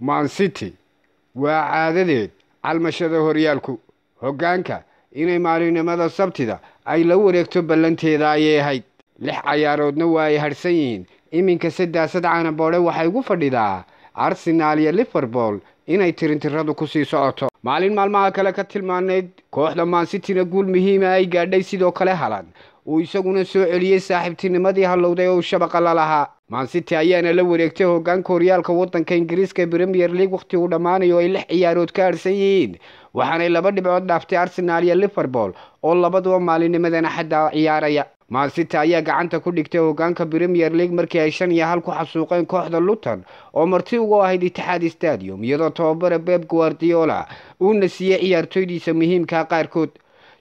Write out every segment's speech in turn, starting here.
maansiti waa caadadeed calmashada horyaalku hoggaanka inay maalinimada sabtida ay la wareegto ballanteeda ayay ahayd lix cayaaroodna waa ay hadhsan yihiin iminka sidaasad canaboodhe waxay ugu fadhidaa arsenaal iyo liverpool inay tirintiradu kusii socoto maalin maalmaha kale ka tilmaanayd kooxda maansitina guul muhiima ah ay gaadhay sidoo kale halan uu isaguna soo celiyey saaxiibtinimadii hallowday oo u shabaqa la lahaa maansiti ayaana la wareegtay hogaanka horyaalka waddanka ingiriiska bremier league wakhti uu dhammaanayo ay lix ciyaarood ka harsan yihiin waxaanay laba dhibcood dhaaftay arsenaal iyo liverpool oo labaduba maalinimadan axadda ciyaaraya maansiti ayaa gacanta ku dhigtay hogaanka bremier league markii ay shan iyo hal ku xasuuqeen kooxda luton oo marti ugu ahayd itixaad stadium iyadoo tababara beeb guardiola uuna siiyey ciyaartoydiisa muhiimkaa ah qaarkood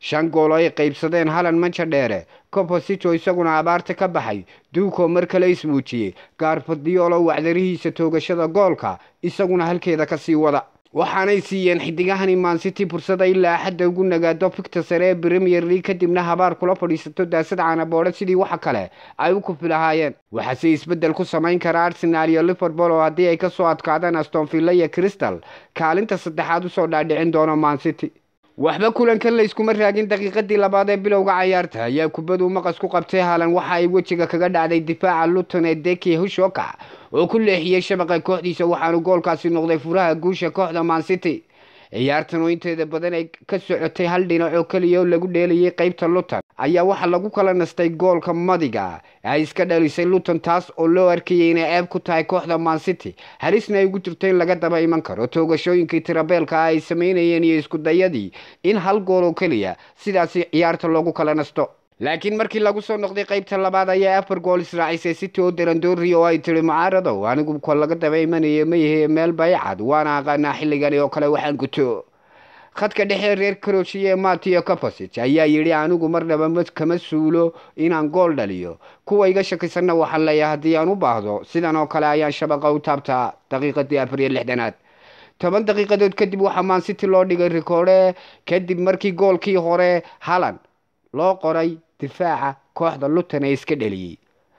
shan gool ay qaybsadeen halan manja dheere composito isaguna abaarta ka baxay duuko mar kale ismuujiyey gaarbadiolo wacdarihiisa toogashada goolka isaguna halkeeda ka sii wada waxaanay siiyeen xidigahani maansiti fursad ay laaxadda ugu nagaado figta sare ee bremier league kadibna habaar kula fadhiisato daasad caanaboodha sidii waxa kale ay u kufilahaayeen lahaayeen waxaase isbeddel ku samayn kara arsenal iyo liverpool oo haddii ay ka soo adkaadaan astonvilla iyo crystal kaalinta saddexaad usoo dhaadhicin doono maansiti waxba kulankan layskuma raagin daqiiqadii labaad ee bilowga cayaarta ayaa kubaduu maqas ku qabtay haalan waxa ay wejiga kaga dhacday difaaca luton ee deki hushoka oo ku leexiyey shabaqa kooxdiisa waxaanu goolkaasi noqday furaha guusha kooxda man city ciyaartan oo inteeda badan ay ka socotay hal dhinac oo keliya oo lagu dheelayay qeybta luton ayaa waxaa lagu kala nastay goolka madiga ay iska dhalisay luton taas oo loo arkayay inay ceeb ku tahay kooxda mancity halisna ay ugu jirto in laga daba iman karo toogashooyinkii tirabeelkaa ay sameynayeen iyo iskudayadii in hal gool oo keliya sidaasi ciyaarta loogu kala nasto laakiin markii lagu soo noqday qaybta labaad ayaa afar gool israacisay city oo darandoori oo ay tiri mucaaradow anigu ka laga daba imanaya ma meel baycad waana aqaanaa xilligani oo kale waxaan guto khadka dhexe reer karojiye matiyo capasit ayaa yidhi anigu marnaba kama suulo inaan gool dhaliyo kuwa iga shakisanna waxaan leeyahay haddii aan u baahdo sidan oo kale ayaan shabaqa u taabtaa daqiiqadii afar iyo lixdanaad toban daqiiqadood kadib waxaa maansiti loo dhigay rikoodhe kadib markii goolkii hore halan loo qoray difaaca kooxda lutan ee iska dheliyey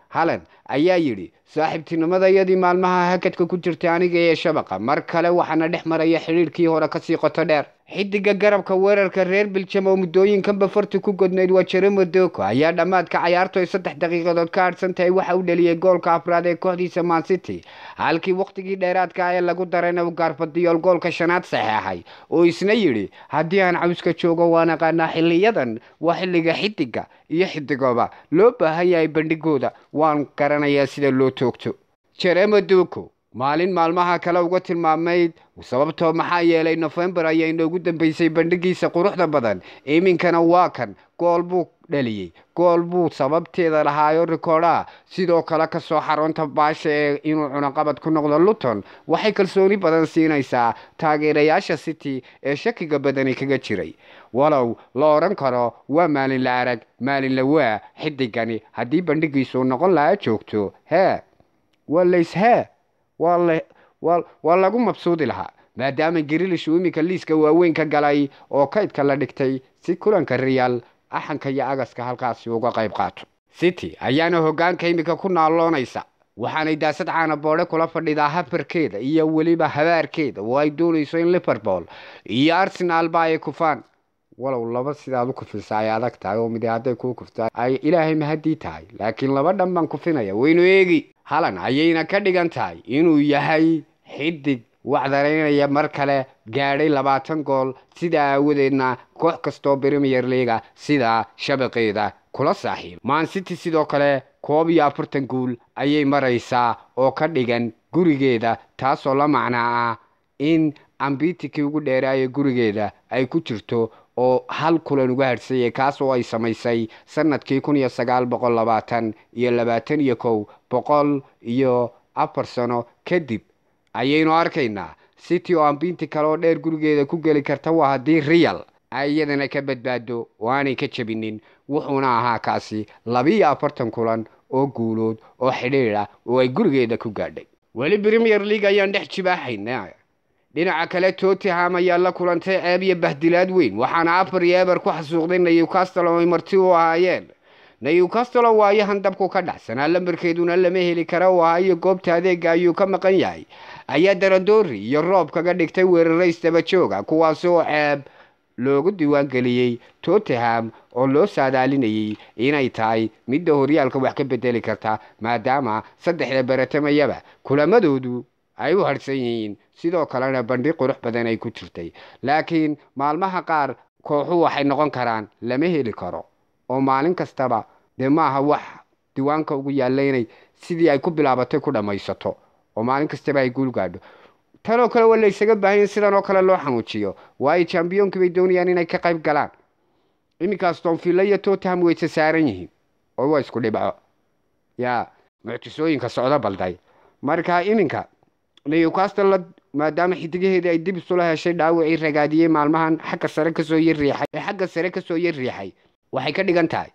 halan ayaa yidhi saaxiibtinimada iyadii maalmaha hakadka ku jirtay aniga ee shabaqa mar kale waxaana dhex maraya xidhiirkii hore kasii qoto dheer xidiga garabka weerarka reer biljam oo muddooyinkanba farti ku godnayd waa jeremer doko ayaa dhammaadka cayaarto ay saddex daqiiqadood ka hadhsan tahay waxa u dhaliyey goolka afraad ee kooxdiisa mancity halkii wakhtigii dheeraadka ah ee lagu darayna u gaarfadiyool goolka shanaad saxeexay oo isna yidhi haddii aan cawska joogo waan aqaanaa xilliyadan waa xilliga xidiga iyo xidigoba loo baahan yahay bandhigooda waan garanayaa sida loo toogto jeremer doko maalin maalmaha kale uga tilmaamayd sababtoo maxaa yeelay nofembar ayaa inoogu dambaysay bandhigiisa quruxda badan iminkana waa kan gool buu dhaliyey gool buu sababteeda lahaayoo rikoodhaa sidoo kale kasoo xarunta baasha ee inuu cunaqabad ku noqdo luton waxay kalsooni badan siinaysaa taageerayaasha city ee shakiga badani kaga jiray walow la odhan karo waa maalin la arag maalin la waa xidigani haddii bandhigiisuu noqon lahaa joogto hee waa lays hee waa lagu mabsuudi lahaa maadaama grilish uu iminka liiska waaweyn ka galay oo kaydka la dhigtay si kulanka riyaal axanka iyo agaska halkaasi uga qayb qaato city ayaana hoggaanka iminka ku naalloonaysa waxaanay daasad caanaboodhe kula fadhidaa hafarkeeda iyo weliba habaarkeeda oo ay doonayso in liverpool iyo arsenaalba ay kufaan walow laba sidaad u kufisa ay adag tahay oo midi hadday kuu kufto ay ilaahay mahadii tahay laakiin laba dhan baan kufinaya waynu eegi halan ayayna ka dhigan tahay inuu yahay xidig wacdaraynaya mar kale gaadhay labaatan gool sidaa aawadeedna koox kastoo brimiyer liiga sidaa shabaqeeda kula saaxiib maansiti sidoo kale koob iyo afartan guul ayay maraysaa oo ka dhigan gurigeeda taasoo la macnaa ah in ambitikii ugu dheeraaya gurigeeda ay ku jirto oo hal kulan uga hadhsayay kaasoo ay samaysay sanadkii kun iyo sagaal boqol labaatan iyo labaatan iyo kow boqol iyo afar sano kadib ayaynu arkaynaa city oo ambiinti kale oo dheer gurigeeda ku geli karta waa haddii real ay iyadana ka badbaado oo aanay ka jabinin wuxuuna ahaa kaasi labiiyo afartan kulan oo guulood oo xidhiidh ah oo ay gurigeeda ku gaadhay weli premier league ayaan dhex jibaaxayna dhinaca kale tottenham ayaa la kulantay ceeb iyo bahdilaad weyn waxaana afar iyo eber ku xasuuqday newcastle oo ay marti u ahaayeen newcastle oo waayo handabku ka dhacsanaa lambarkeeduna lama heli kara oo ahaayo goobta adeega ayuu ka maqan yahay ayaa daradoori iyo roob kaga dhigtay weerarays jooga kuwaas oo ceeb loogu diiwaangeliyey tottenham oo loo saadaalinayay inay tahay midda horyaalka wax ka bedeli karta maadaama saddexda baratamayaba kulamadoodu ay u harhsan yihiin sidoo kalena bandhi qurux badan ay ku jirtay laakiin maalmaha qaar kooxu waxay noqon karaan lama heli karo oo maalin kastaba dee maaha wax diiwaanka ugu yaalla inay sidii ay ku bilaabatay ku dhammaysato oo maalin kastaba ay guulgaadho tanoo kale waa laysaga ysaga baahan in sidan oo kale loo xanuujiyo waayo jambiyoonkii bay doonayaan inay ka qayb galaan iminkaas doonfiilla iyo totaham weyse saaran yihiin oo waa isku dhibco yaa muctisooyinka socdo balday marka iminka newcastle maadaama xidigaheeda ay dib isula heshay dhaawacii ragaadiyey maalmahan xagga sare kasoo yariixay ee xagga sare kasoo yariixay waxay ka dhigan tahay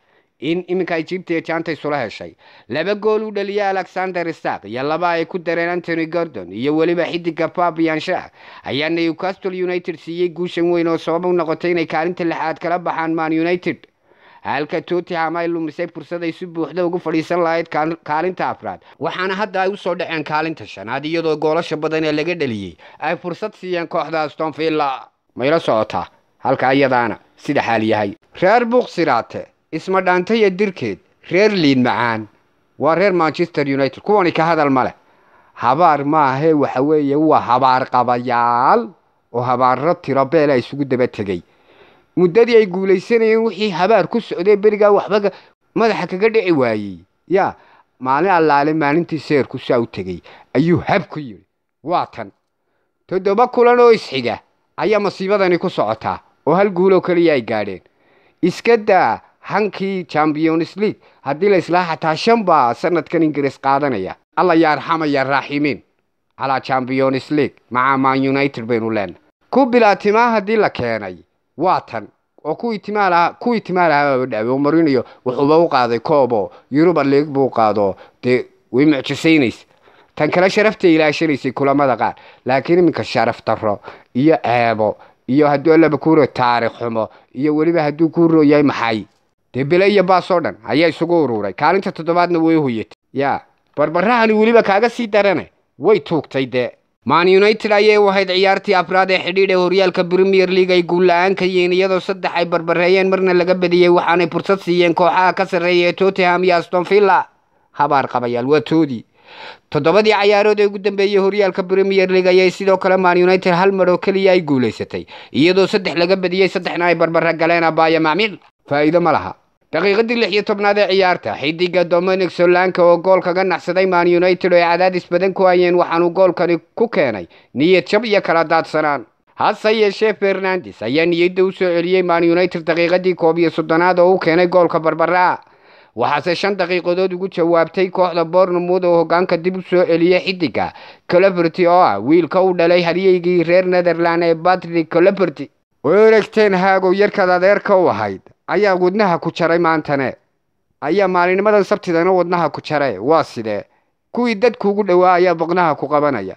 in iminka ay ee jaanta isula heshay laba gool u dhaliyay alexander stark iyo laba ay ku dareen antony gordon iyo weliba xidiga babiyanshah ayaa newcastle united siiyey guushan weyn oo sabab u noqotay inay kaalinta lixaad kala baxaan man united halka tooti ay lumisay fursaday si buuxda ugu fadhiisan lahayd kaalinta afraad waxaana hadda ay u soo dhaceen kaalinta shanaad iyadoo goolasha badan ee laga dhaliyey ay fursad siiyeen kooxda aston villa mayla socotaa halka iyadaana sida xaal yahay reer buuqsiraate isma dhaantaya dirkeed reer liin macaan waa reer manchester united kuwani ka hadal ma leh habaar maahee waxa weeye waa habaar qabayaal oo habaarro tiro beel a isugu daba tegey muddadii ay guulaysanayeen wixii habaar ku socday berigaa waxba madaxa kaga dhici waayey yaa maalin allaale maalintii seerku saa u tegey ayuu hab ku yidhi waa tan toddoba kulan oo isxiga ayaa masiibadani ku socotaa oo hal guuloo keliya ay gaadheen iska daa hankii champions league haddii la islaa xataa shan baa sannadkan ingiriis qaadanaya alla yaa arxamaya raaximiin calaa champions league macaa man united baynu leena ku bilaatimaa haddii la keenay waa tan oo kuwii timaalaha kuwii timaalahabaaba dhaawe marinayo wuxuuba u qaaday koobo yuruba leeg buu qaado dee way mucjisaynaysa tan kale sharaftay ilaashanaysay kulamada qaar laakiin iminka sharaf daro iyo ceebo iyo hadduu allaba kuuro taariikh xumo iyo weliba hadduu kuu rooyahay maxay dee bele iyo baas dhan ayaa isugu ururay kaalinta toddobaadna way hoyatay yaa barbarahani weliba kaaga sii darane way tuugtay dee man united ayay u ahayd ciyaartii afraad ee xidhiidh ee horyaalka bremier league ay guul la-aan ka yihiin iyadoo saddex ay barbareeyeen marna laga badiyey waxaanay fursad siiyeen kooxaha ka sarreeya ee tottenham iyo astonvilla habaar qabayaal waa toodii toddobadii cayaarood ee ugu dambeeyey horyaalka premier league ayay sidoo kale man united hal mar oo keliya ay guulaysatay iyadoo saddex laga badiyey saddexna ay barbara galeen abaaya macmiil faa'iido ma laha daqiiqadii lix iyo tobnaad ee ciyaarta xidiga dominic solanka oo gool kaga naxsaday man united oo ay cadaadis badan ku hayeen waxaanu goolkani ku keenay niyad jab iyo kala daadsanaan hase yeeshee fernandes ayaa niyadda u soo celiyey man united daqiiqadii koob iyo soddonaad oo u keenay goolka barbaraa waxaase shan daqiiqadood ugu jawaabtay kooxda bournemouth oo hogaanka dib usoo soo celiyey xidiga cleverty oo ah wiilka u dhalay halyeygii reer netherland ee patrick cleverty oo ereg haag oo yarkaad adeerka u ahayd ayaa wadnaha ku jaray maantane ayaa maalinimadan sabtidana wadnaha ku jaray waa sidee kuwii dadkuugu dhowaa ayaa boqnaha ku qabanaya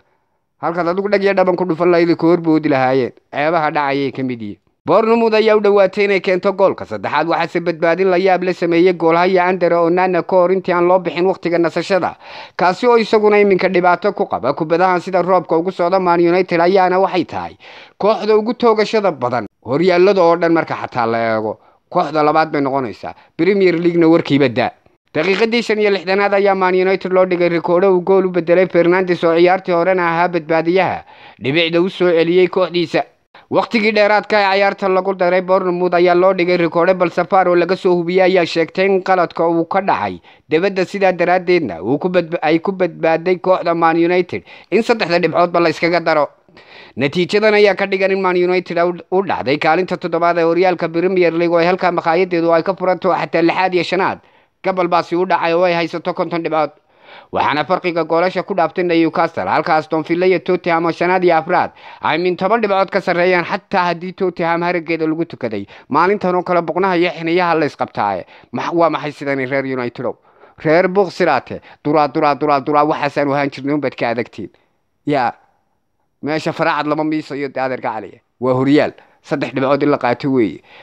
halkaad adigu dhag iyo dhaban ku dhufan lahayda ka horboodi lahaayeen ceebaha dhacayay ka mid yihin bournemouth ayaa u dhowaatay inay keento goolka saddexaad waxaase badbaadin la yaab la sameeyey goolhayo andare oo nana ka intii aan loo bixin wakhtiga nasashada kaasi oo isaguna iminka dhibaato ku qaba kubadahan sida roobka ugu socda man united ayaana waxay tahay kooxda ugu toogashada badan horyaallada oo dhan marka xataa la eego kooxda labaad bay noqonaysaa premier leaguena warkiiba daa daqiiqadii shan iyo lixdanaad ayaa man united loo dhigay rikoodho uu gool u bedelay fernandes oo ciyaartii horena ahaa badbaadiyaha dhibicda u soo celiyey kooxdiisa wakhtigii dheeraadka ee cayaarta lagu daray bournemouth ayaa loo dhigay rikoodho balsafaar oo laga soo hubiyey ayaa sheegtay in qaladka uu ka dhacay debadda sidaa daraaddeedna ay ku badbaaday kooxda man united in saddexda dhibcoodba layskaga daro natiijadan ayaa ka dhigan in man united u dhacday kaalinta toddobaad ee horyaalka premier league oo ay halkaa makhaayadeedu ay ka furantaho xataa lixaad iyo shanaad gabalbaasi u dhacay oo ay haysato konton dhibcood waxaana farqiga goolasha ku dhaaftay newcastle halka aston iyo tottenham oo shanaad iyo afraad ay min toban dhibcood ka sarreeyaan xataa haddii tottenham harageeda lagu tukaday maalintan oo kale boqnaha iyo xiniyaha la isqabtaaye waa maxay sidani reer united reer buuq sidaate duraa duraa duraa duraa waxaasaan wahaan jirnay unbaad ka adagtiin yaa ماشي فراعه لما ميسيو دا ارجع عليه وهريال صدح دبعود الا قاتي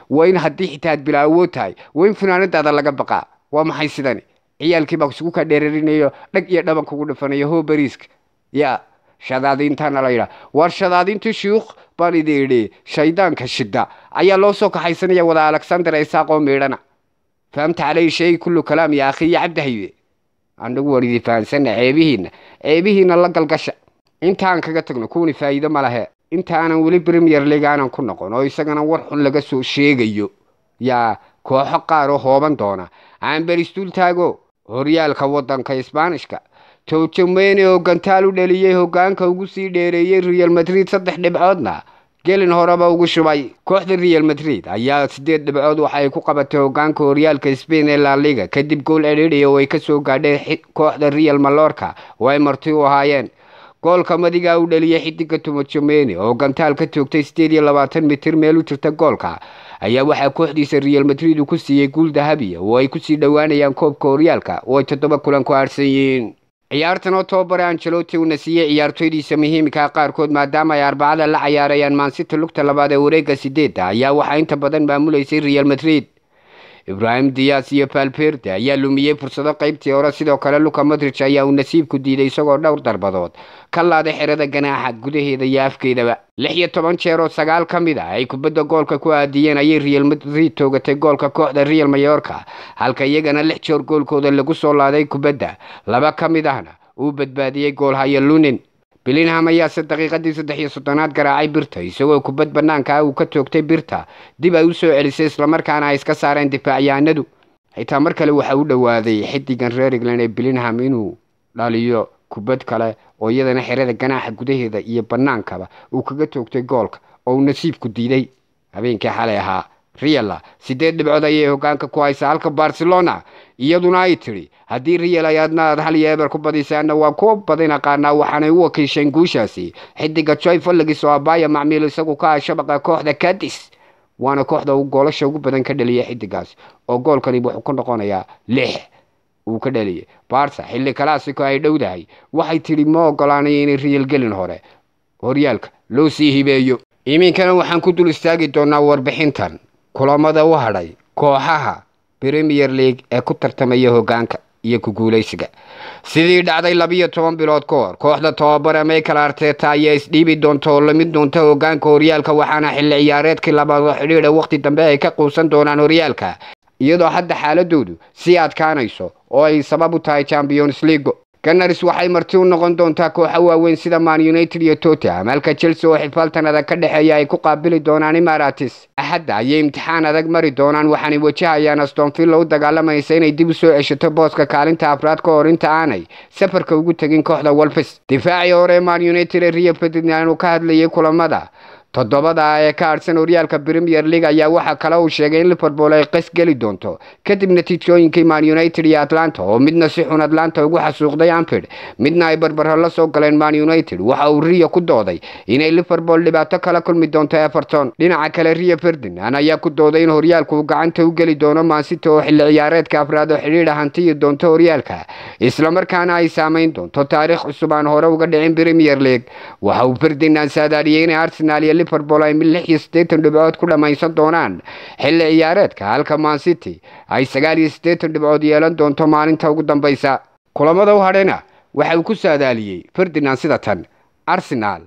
وين هدي حتاد بلاوت هاي وين فنانه دا لا بقى وما حي سيدني عيال كي باكسو كا ديرينيو دق يا دبا كوغو دفنيو هو بريسك يا شادادين تانا ليرا وار شادادين تو شيوخ باني ديري شيطان كشدا ايا لو سوك حي سنيا ودا الكسندر ايساق وميرنا فهمت علي شيء كل كلام يا اخي يا عبد هيبي عندك وريدي فانسن عيبهن عيبهن الله قال قشه intaan kaga tagno kuwani faa'iido ma lehe intaanan weli premier league aanan ku noqon oo isagana war xun laga soo sheegayo yaa kooxo qaar oo hooban doona taago horyaalka waddanka isbaanishka toojamene oo gantaal u dheliyey hogaanka ugu sii dheereeyey real madrid saddex dhibcoodna gelin horeba ugu shubay kooxda real madrid ayaa siddeed dhibcood waxa ay ku qabatay hogaanka horyaalka spain ee laliga kadib gool edhidhi oo ay ka soo gaadheen kooxda real malorka oo ay marti u ahaayeen goolka madigaa u dhaliyay xidiga tumajomeni oo gantaal ka toogtay sideed iyo labaatan mitir meel u jirta goolka ayaa waxaa kooxdiisa real madrid uu ku siiyey guul dahabiya oo ay ku sii dhowaanayaan koobka horyaalka oo ay toddoba kulan ku haadhsan yihiin ciyaartan oo tobabare anjeloti uuna siiyey ciyaartoydiisa muhiimka qaarkood maadaama ay arbacada la cayaarayaan maansita lugta labaad ee wareegga sideedda ayaa waxaa inta badan maamulaysay real madrid ibraahim diyaas iyo balberde ayaa lumiyey fursado qaybtii hore sidoo kale luka madrij ayaa uu nasiibku diiday isagoo dhowr darbadood ka laaday xerada ganaaxa gudaheeda iyo afkeedaba lix iyo toban jeer oo sagaal ka mid a ah ay kubadda goolka ku aadiyeen ayay real madrid toogatay goolka kooxda real mayorka halka iyagana lix jeer goolkooda lagu soo laaday kubadda laba ka mid ahna uu badbaadiyey goolhayo lunin bilinham ayaa se daqiiqadii saddex iyo soddonaad garaacay birta isagoo kubad bannaanka ah uu ka toogtay birta dib ay u soo celisay islamarkaana ay iska saareen difaacyaanadu xitaa mar kale waxa u dhowaaday xidigan reer england ee bilinham inuu dhaliyo kubad kale oo iyadana xerada ganaaxa gudaheeda iyo bannaankaba uu kaga toogtay goolka oo uu nasiibku diiday habeenkii xalay ahaa real sideed dhibcood ayay hogaanka ku haysaa halka barcelona iyaduna ay tidhi haddii real ayaadna aadna aad xaliyo eber ku badisaanna waa kuwa badin aqaanaa waxaanay u wakiisheen guushaasi xidiga joy falligis oo abaya macmiil isagu ka ah shabaqa kooxda kadis waana kooxda uu goolasha ugu badan ka dhaliyay xidigaas oo goolkani wuxuu ku noqonayaa lix uu ka dhaliyay barsa xilli kalaasiko ay dhowdahay waxay tidhi ma ogolaanay inay real gelin hore horyaalka loo sii hibeeyo iminkana waxaan ku dul istaagi doonaa warbixintan kulamada u hadhay kooxaha premier league ee ku tartamaya hogaanka iyo ku guulaysiga sidii dhacday labiyo toban bilood ka hor kooxda tababare michael arteta ayaa isdhiibi doonta oo lamid doonta hogaanka horyaalka waxaana xilli ciyaareedkii labaad labaado xidhiidha wakhti dambe ay ka quusan doonaan horyaalka iyadoo hadda xaaladoodu sii adkaanayso oo ay sabab u tahay champions leagu ganars waxay marti u noqon doontaa kooxo waaweyn sida man united iyo tottenham halka chelsea oo xifaaltan adag ka dhexeeya ay ku qaabili doonaan imaratis axadda ayay imtixaan adag mari doonaan waxaanay wajahayaan astonvilla u dagaalamaysa inay dib u soo ceshato booska kaalinta afraad ka hor inta aanay safarka ugu tegin kooxda wolfis difaacii hore man united ee riyo ferdinand uu ka hadlayay kulamada toddobada ee ka adhsan horyaalka premier league ayaa waxaa kale uu sheegay in liverpool ay qas geli doonto kadib natiijooyinkii man united iyo atlanta oo midna si xun atlanta ugu xasuuqday anfield midna ay barbaro la soo galeen man united waxa uu riyo ku dooday inay liverpool dhibaato kala kulmi doonto everton dhinaca kale rio ferdinand ayaa ku dooday in horyaalku uu gacanta u geli doono maansity oo xilli ciyaareedka afraad oo xidhiidha hantiyi doonto horyaalka islamarkaana ay saamayn doonto taariikh cusub aan hore uga dhicin premier league waxa uu ferdinand saadaadhiyey inay arsenal iyo liverpool ay mid lix iyo siddeetan dhibcood ku dhammaysan doonaan xilli ciyaareedka halka city ay sagaal iyo siddeetan dhibcood yeelan doonto maalinta ugu dambaysa kulamada u hadhayna waxa uu ku saadaaliyey ferdinand sida tan arsenaal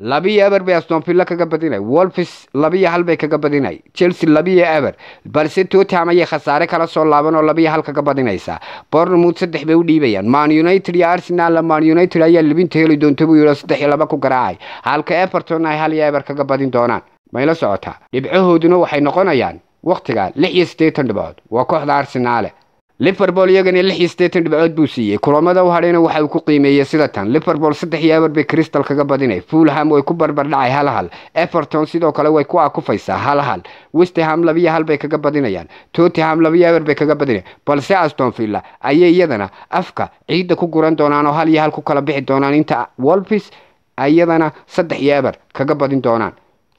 labiyo eber bay aston villa kaga badinay wolfis labiyo hal bay kaga badinay chelsea labiyo eber balse totham ayay khasaare kala soo laaban oo iyo hal kaga badinaysaa bornemouth saddex bay u dhiibayaan man united iyo arsenal man united ayaa libinta heli doonta buu yidhi saddex iyo laba ku garaacay halka everton ay hal iyo eber kaga badin doonaan mayla socotaa dhibcahooduna waxay noqonayaan wakhtiga lix iyo siddeetan dhibcood waa kooxda arsenaale liverpool iyagana lix iyo siddeetan dhibcood buu siiyey kulamada u hadhayna waxa uu ku qiimeeyey sida tan liverpool saddex iyo abar bay crystal kaga badinay fulham way ku barbardhacay hal hal everton sidoo kale way ku akufaysaa hal hal westham labiyo hal bay kaga badinayaan tottenham labiyo abar bay kaga badinayan balse aston villa ayay iyadana afka ciidda ku guran doonaan oo hal iyo hal ku kala bixi doonaan inta wolpis ayadana saddex iyo abar kaga badin doonaan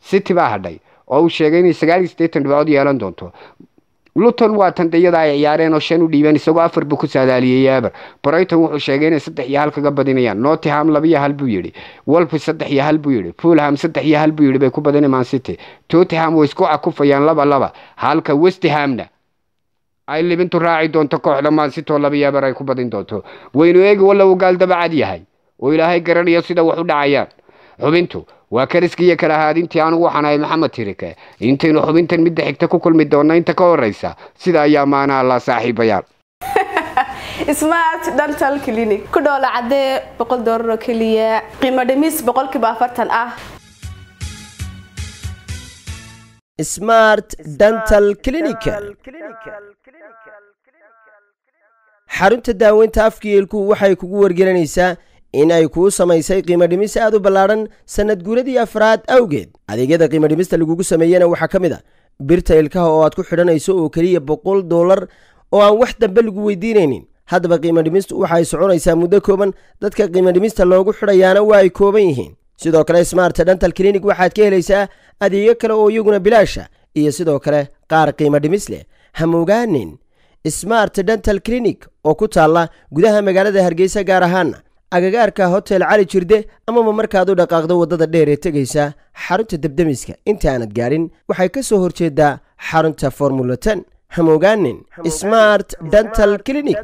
city baa hadhay oo uu sheegay inay sagaal iyo siddeetan dhibcood yeelan doonto luton waa tan ay ciyaareen oo shan u dhiibeen isagoo afar buu ku saadaaliyey aber brighton wuxuu sheegay inay saddex iyo hal kaga badinayaan nortiham laba iyo hal buu yidhi wolfi saddex iyo hal buu yidhi fulham saddex iyo hal buu yidhi bay ku badina mancity totiham way isku cakufayaan laba laba halka westhamna ay libintu raaci doonto kooxda mancity oo laba iyo aber ay ku badin doonto waynu eegi walla uu gaal dabacad yahay oo ilaahay garanayo sida wax u dhacayaan xubintu waa kariski iyo kalahaadintii anugu waxaan maxamed tirike intaynu xubintan midda xigta ku kulmi doonno inta ka horeysa sida ayaa maana la saaxiibayaal smart dental clinic ku dhoola cadee boqol doolaroo keliya qiimo dhimis boqolkiiba afartan ah smart dental clinic xarunta daaweynta afkiyeelku waxay kugu wargelinaysaa in ay kuu samaysay qiimodhimis aad u ballaadhan sannad guuradii afraad awgeed adeegyada qiimodhimista lagugu sameeyena waxaa ka mid a ah birta ilkaha oo aad ku xidhanayso oo keliya boqol doolar oo aan wax dambe lagu weydiinaynin haddaba qiimodhimistu waxaay soconaysaa muddo kooban dadka qiimodhimista loogu xidhayaana waa ay kooban yihiin sidoo kale smart dental clinic waxaad ka helaysaa adeegyo kale oo iyaguna bilaasha iyo sidoo kale qaar qiimodhimis leh hamoogaanin smart dental clinic oo ku taalla gudaha magaalada hargeysa gaar ahaana agagaarka hotel cali jirde amaba markaad u dhaqaaqdo waddada dheer ee tegaysa xarunta debdemiska intaanad gaadhin waxay ka soo horjeeddaa xarunta formulatan hamogaanin smart dental clinic